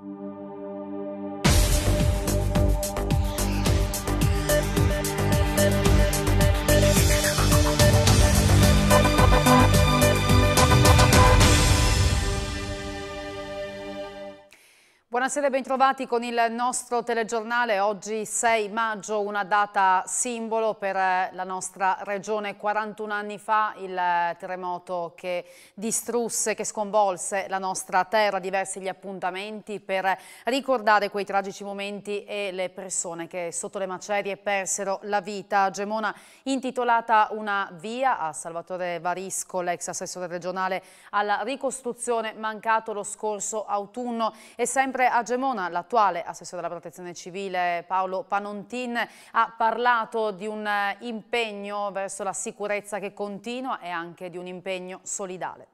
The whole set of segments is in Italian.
thank you Buonasera e bentrovati con il nostro telegiornale. Oggi 6 maggio, una data simbolo per eh, la nostra regione. 41 anni fa il eh, terremoto che distrusse, che sconvolse la nostra terra. Diversi gli appuntamenti per ricordare quei tragici momenti e le persone che sotto le macerie persero la vita. A Gemona intitolata una via a Salvatore Varisco, l'ex assessore regionale alla ricostruzione mancato lo scorso autunno e sempre a Gemona l'attuale assessore della protezione civile Paolo Panontin ha parlato di un eh, impegno verso la sicurezza che continua e anche di un impegno solidale.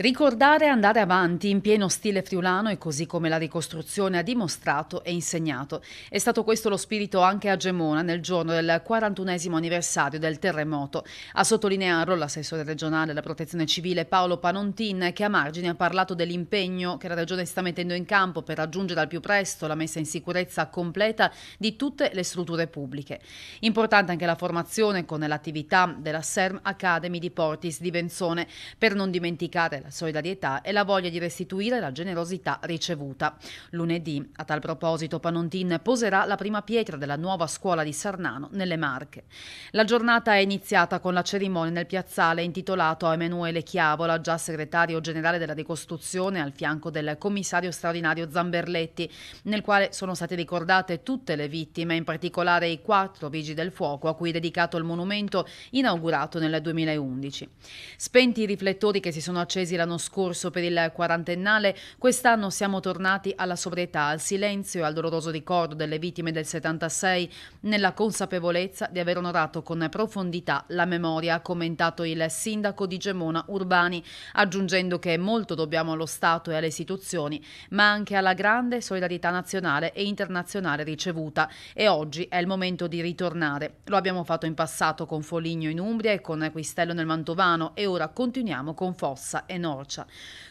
Ricordare e andare avanti in pieno stile friulano e così come la ricostruzione ha dimostrato e insegnato. È stato questo lo spirito anche a Gemona nel giorno del 41 anniversario del terremoto. A sottolinearlo l'assessore regionale della protezione civile Paolo Panontin che a margine ha parlato dell'impegno che la regione sta mettendo in campo per raggiungere al più presto la messa in sicurezza completa di tutte le strutture pubbliche. Importante anche la formazione con l'attività della SERM Academy di Portis di Benzone per non dimenticare la solidarietà e la voglia di restituire la generosità ricevuta. Lunedì, a tal proposito, Panontin poserà la prima pietra della nuova scuola di Sarnano nelle Marche. La giornata è iniziata con la cerimonia nel piazzale intitolato a Emanuele Chiavola, già segretario generale della ricostruzione al fianco del commissario straordinario Zamberletti, nel quale sono state ricordate tutte le vittime, in particolare i quattro vigili del fuoco a cui è dedicato il monumento inaugurato nel 2011. Spenti i riflettori che si sono accesi l'anno scorso per il quarantennale, quest'anno siamo tornati alla sobrietà, al silenzio e al doloroso ricordo delle vittime del 76, nella consapevolezza di aver onorato con profondità la memoria, ha commentato il sindaco di Gemona Urbani, aggiungendo che molto dobbiamo allo Stato e alle istituzioni, ma anche alla grande solidarietà nazionale e internazionale ricevuta. E oggi è il momento di ritornare. Lo abbiamo fatto in passato con Foligno in Umbria e con Quistello nel Mantovano e ora continuiamo con Fossa e Norcia.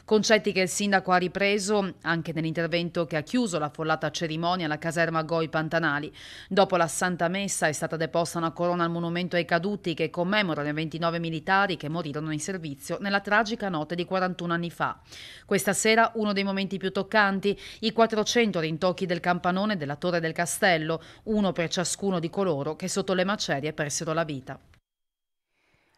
Concetti che il sindaco ha ripreso anche nell'intervento che ha chiuso la follata cerimonia alla caserma Goi Pantanali. Dopo la Santa Messa è stata deposta una corona al monumento ai caduti che commemora i 29 militari che morirono in servizio nella tragica notte di 41 anni fa. Questa sera uno dei momenti più toccanti, i 400 rintocchi del campanone della Torre del Castello, uno per ciascuno di coloro che sotto le macerie persero la vita.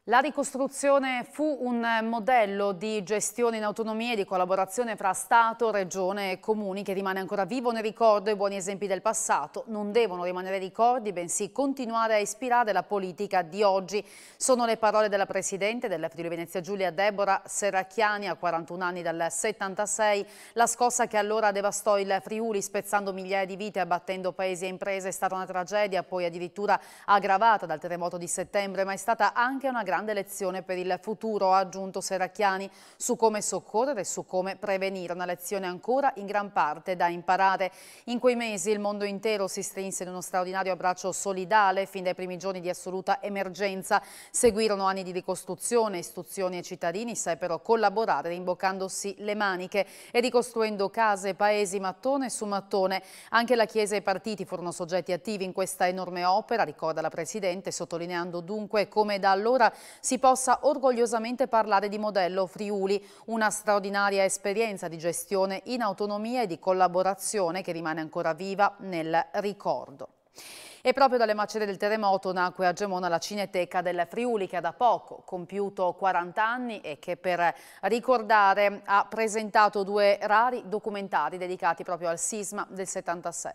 La ricostruzione fu un modello di gestione in autonomia e di collaborazione fra Stato, Regione e Comuni che rimane ancora vivo nel ricordo e buoni esempi del passato non devono rimanere ricordi bensì continuare a ispirare la politica di oggi. Sono le parole della Presidente della Friuli Venezia Giulia Deborah Serracchiani a 41 anni dal 76. La scossa che allora devastò il Friuli spezzando migliaia di vite e abbattendo paesi e imprese è stata una tragedia poi addirittura aggravata dal terremoto di settembre ma è stata anche una grande grande lezione per il futuro, ha aggiunto Seracchiani, su come soccorrere e su come prevenire. Una lezione ancora in gran parte da imparare. In quei mesi il mondo intero si strinse in uno straordinario abbraccio solidale fin dai primi giorni di assoluta emergenza. Seguirono anni di ricostruzione, istituzioni e cittadini seppero collaborare rimboccandosi le maniche e ricostruendo case e paesi mattone su mattone. Anche la Chiesa e i partiti furono soggetti attivi in questa enorme opera, ricorda la Presidente, sottolineando dunque come da allora si possa orgogliosamente parlare di modello Friuli, una straordinaria esperienza di gestione in autonomia e di collaborazione che rimane ancora viva nel ricordo. E proprio dalle macerie del terremoto nacque a Gemona la Cineteca del Friuli che ha da poco compiuto 40 anni e che per ricordare ha presentato due rari documentari dedicati proprio al sisma del 76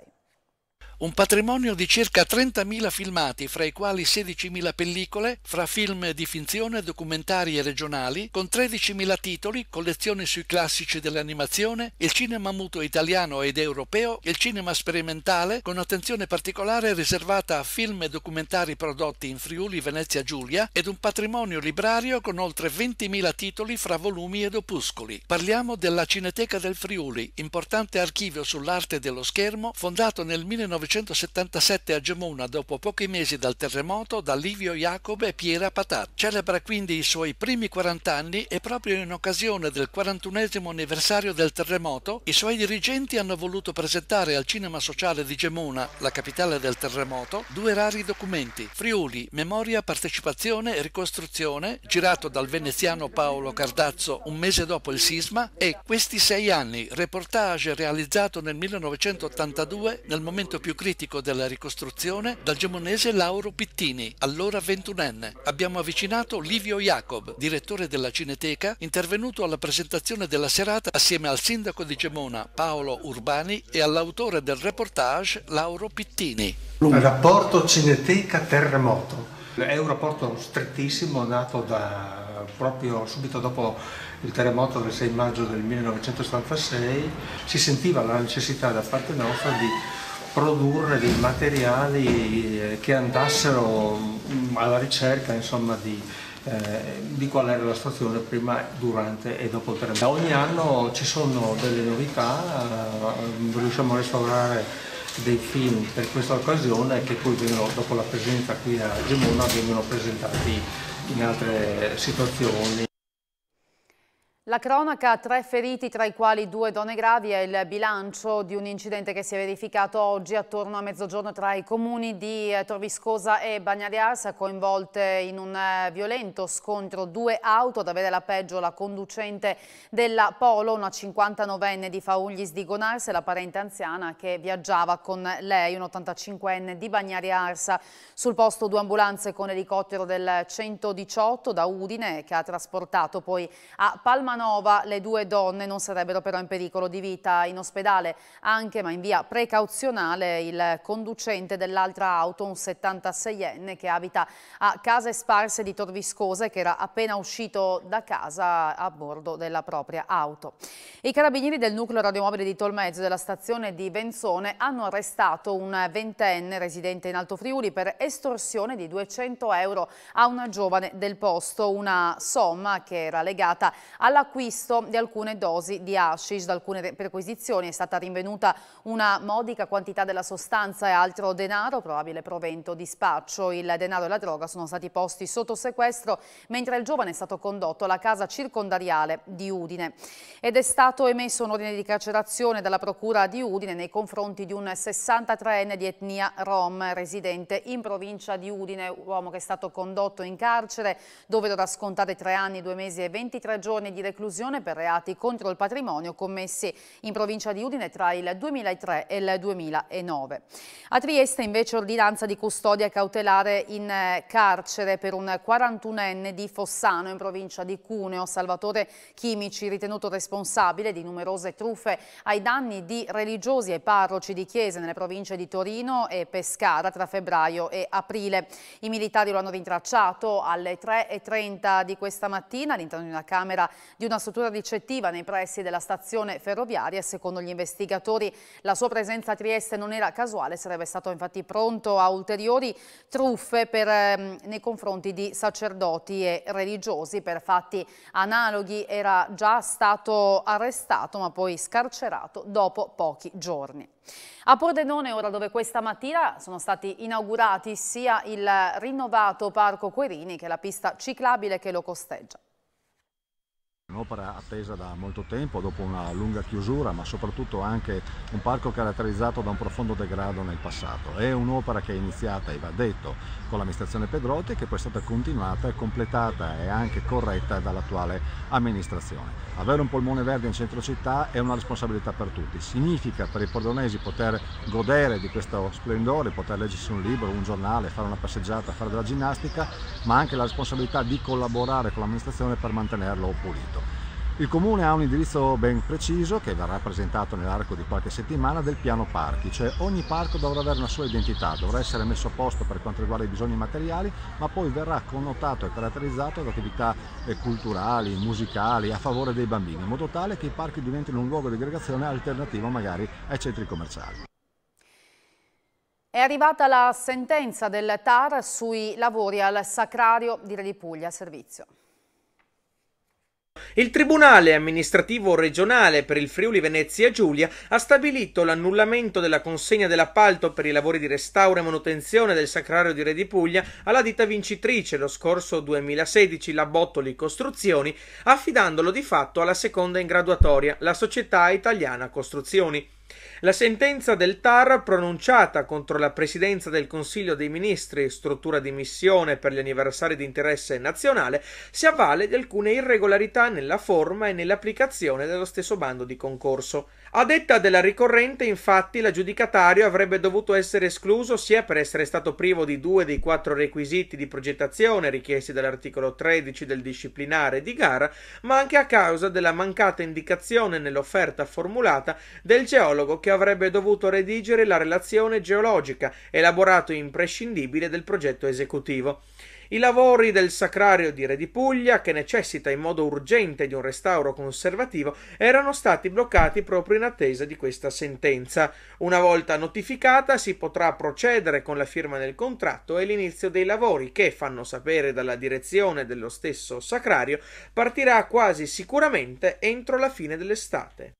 un patrimonio di circa 30.000 filmati, fra i quali 16.000 pellicole, fra film di finzione, documentari e regionali, con 13.000 titoli, collezioni sui classici dell'animazione, il cinema muto italiano ed europeo, il cinema sperimentale, con attenzione particolare riservata a film e documentari prodotti in Friuli Venezia Giulia, ed un patrimonio librario con oltre 20.000 titoli fra volumi ed opuscoli. Parliamo della Cineteca del Friuli, importante archivio sull'arte dello schermo fondato nel 1900 1977 a Gemona dopo pochi mesi dal terremoto da Livio Jacob e Piera Patat. Celebra quindi i suoi primi 40 anni e proprio in occasione del 41 anniversario del terremoto i suoi dirigenti hanno voluto presentare al Cinema Sociale di Gemona, la capitale del terremoto, due rari documenti, Friuli, Memoria, Partecipazione e Ricostruzione, girato dal veneziano Paolo Cardazzo un mese dopo il sisma, e Questi sei anni, reportage realizzato nel 1982 nel momento più critico della ricostruzione dal gemonese Lauro Pittini, allora ventunenne. Abbiamo avvicinato Livio Jacob, direttore della Cineteca, intervenuto alla presentazione della serata assieme al sindaco di Gemona Paolo Urbani e all'autore del reportage Lauro Pittini. Il rapporto Cineteca-Terremoto. È un rapporto strettissimo nato da, proprio subito dopo il terremoto del 6 maggio del 1976, si sentiva la necessità da parte nostra di produrre dei materiali eh, che andassero mm, alla ricerca insomma, di, eh, di qual era la situazione prima, durante e dopo il terremoto. Ogni anno ci sono delle novità, eh, riusciamo a restaurare dei film per questa occasione che poi vengono, dopo la presenza qui a Gemona vengono presentati in altre situazioni. La cronaca, tre feriti tra i quali due donne gravi è il bilancio di un incidente che si è verificato oggi attorno a mezzogiorno tra i comuni di eh, Torviscosa e Bagnariarsa coinvolte in un eh, violento scontro due auto, da avere la peggio la conducente della Polo, una 59enne di Fauglis di Gonarsa e la parente anziana che viaggiava con lei, un 85enne di Bagnariarsa. Sul posto due ambulanze con elicottero del 118 da Udine che ha trasportato poi a Palma Romanova le due donne non sarebbero però in pericolo di vita in ospedale, anche ma in via precauzionale il conducente dell'altra auto, un 76enne che abita a Case Sparse di Torviscose che era appena uscito da casa a bordo della propria auto. I carabinieri del nucleo radiomobile di Tolmezzo della stazione di Venzone hanno arrestato un ventenne residente in Alto Friuli per estorsione di 200 euro a una giovane del posto, una somma che era legata alla l'acquisto di alcune dosi di hashish. Da alcune perquisizioni è stata rinvenuta una modica quantità della sostanza e altro denaro, probabile provento di spaccio. Il denaro e la droga sono stati posti sotto sequestro, mentre il giovane è stato condotto alla casa circondariale di Udine. Ed è stato emesso un ordine di carcerazione dalla procura di Udine nei confronti di un 63enne di etnia rom residente in provincia di Udine, uomo che è stato condotto in carcere dove dovrà scontare tre anni, due mesi e 23 giorni di recupero reclusione per reati contro il patrimonio commessi in provincia di Udine tra il 2003 e il 2009. A Trieste invece ordinanza di custodia cautelare in eh, carcere per un 41enne di Fossano in provincia di Cuneo, Salvatore Chimici, ritenuto responsabile di numerose truffe ai danni di religiosi e parroci di chiese nelle province di Torino e Pescara tra febbraio e aprile. I militari lo hanno rintracciato alle 3.30 di questa mattina all'interno di una camera di una struttura ricettiva nei pressi della stazione ferroviaria secondo gli investigatori la sua presenza a Trieste non era casuale, sarebbe stato infatti pronto a ulteriori truffe per, ehm, nei confronti di sacerdoti e religiosi per fatti analoghi era già stato arrestato ma poi scarcerato dopo pochi giorni. A Pordenone, ora dove questa mattina sono stati inaugurati sia il rinnovato Parco Querini che la pista ciclabile che lo costeggia un'opera attesa da molto tempo dopo una lunga chiusura ma soprattutto anche un parco caratterizzato da un profondo degrado nel passato. È un'opera che è iniziata, e va detto, con l'amministrazione Pedrotti e che poi è stata continuata e completata e anche corretta dall'attuale amministrazione. Avere un polmone verde in centro città è una responsabilità per tutti, significa per i pordenesi poter godere di questo splendore, poter leggersi un libro, un giornale, fare una passeggiata, fare della ginnastica, ma anche la responsabilità di collaborare con l'amministrazione per mantenerlo pulito. Il comune ha un indirizzo ben preciso che verrà presentato nell'arco di qualche settimana del piano parchi, cioè ogni parco dovrà avere una sua identità, dovrà essere messo a posto per quanto riguarda i bisogni materiali, ma poi verrà connotato e caratterizzato da attività eh, culturali, musicali, a favore dei bambini, in modo tale che i parchi diventino un luogo di aggregazione alternativo magari ai centri commerciali. È arrivata la sentenza del TAR sui lavori al Sacrario di Re di Puglia, servizio. Il Tribunale amministrativo regionale per il Friuli Venezia Giulia ha stabilito l'annullamento della consegna dell'appalto per i lavori di restauro e manutenzione del Sacrario di Re di Puglia alla ditta vincitrice lo scorso 2016, la Bottoli Costruzioni, affidandolo di fatto alla seconda in graduatoria, la Società Italiana Costruzioni. La sentenza del TAR pronunciata contro la Presidenza del Consiglio dei Ministri, struttura di missione per gli anniversari di interesse nazionale, si avvale di alcune irregolarità nella forma e nell'applicazione dello stesso bando di concorso. A detta della ricorrente, infatti, l'aggiudicatario avrebbe dovuto essere escluso sia per essere stato privo di due dei quattro requisiti di progettazione richiesti dall'articolo 13 del disciplinare di gara, ma anche a causa della mancata indicazione nell'offerta formulata del geologo che avrebbe dovuto redigere la relazione geologica, elaborato imprescindibile del progetto esecutivo. I lavori del sacrario di Re di Puglia, che necessita in modo urgente di un restauro conservativo, erano stati bloccati proprio in attesa di questa sentenza. Una volta notificata si potrà procedere con la firma del contratto e l'inizio dei lavori che, fanno sapere dalla direzione dello stesso sacrario, partirà quasi sicuramente entro la fine dell'estate.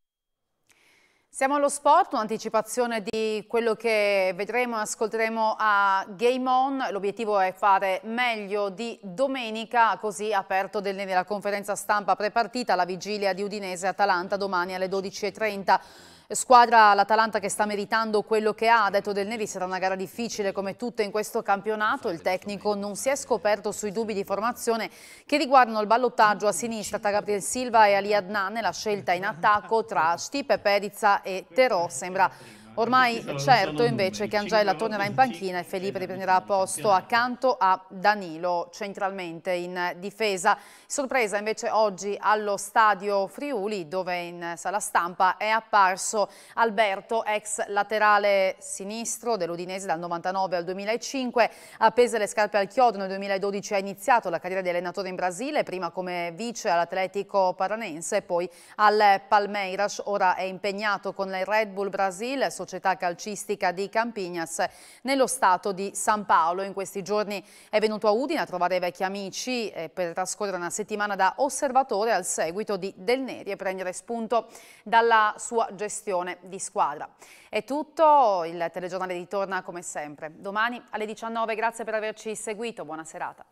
Siamo allo sport, un'anticipazione di quello che vedremo e ascolteremo a Game On. L'obiettivo è fare meglio di domenica, così aperto del, nella conferenza stampa prepartita alla vigilia di Udinese-Atalanta domani alle 12.30. Squadra l'Atalanta che sta meritando quello che ha, ha detto Del Neri, sarà una gara difficile come tutte in questo campionato, il tecnico non si è scoperto sui dubbi di formazione che riguardano il ballottaggio a sinistra tra Gabriel Silva e Ali Adnan e la scelta in attacco tra Stipe, Perizza e Terò sembra Ormai certo invece che Angela tornerà in panchina e Felipe riprenderà posto accanto a Danilo centralmente in difesa. Sorpresa invece oggi allo stadio Friuli dove in sala stampa è apparso Alberto, ex laterale sinistro dell'Udinese dal 99 al 2005, appese le scarpe al chiodo nel 2012 ha iniziato la carriera di allenatore in Brasile, prima come vice all'Atletico Paranense poi al Palmeiras, ora è impegnato con il Red Bull Brasil, società calcistica di Campignas nello stato di San Paolo. In questi giorni è venuto a Udine a trovare vecchi amici per trascorrere una settimana da osservatore al seguito di Del Neri e prendere spunto dalla sua gestione di squadra. È tutto, il telegiornale ritorna come sempre domani alle 19. Grazie per averci seguito, buona serata.